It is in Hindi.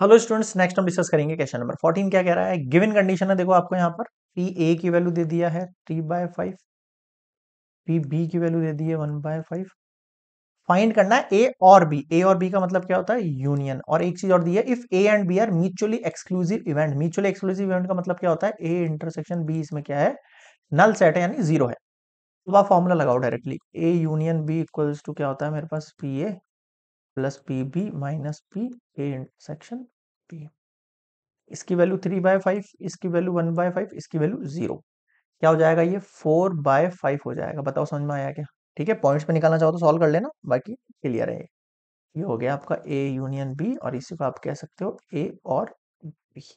हेलो स्टूडेंट्स नेक्स्ट हम डिस्कस करेंगे क्वेश्चन नंबर फोर्टीन क्या कह रहा है गिवन कंडीशन है देखो आपको यहाँ पर पी ए की वैल्यू दे दिया है three by five P B की वैल्यू दे दी है वन बाय फाइव फाइंड करना है ए और बी ए और बी का मतलब क्या होता है यूनियन और एक चीज और दी है if A and B are mutually exclusive event mutually exclusive event का मतलब क्या होता है ए इंटरसेक्शन बी इसमें क्या है नल सेट है यानी जीरो है तो आप फॉर्मूला लगाओ directly A union B equals to क्या होता है मेरे पास P A plus P B minus P A section P इसकी वैल्यू थ्री बाय फाइव इसकी वैल्यू वन बाय फाइव इसकी वैल्यू जीरो क्या हो जाएगा ये फोर बाय फाइव हो जाएगा बताओ समझ में आया क्या ठीक है पॉइंट्स पे निकालना चाहो तो सॉल्व कर लेना बाकी क्लियर है ये हो गया आपका ए यूनियन बी और इसी को आप कह सकते हो ए और बी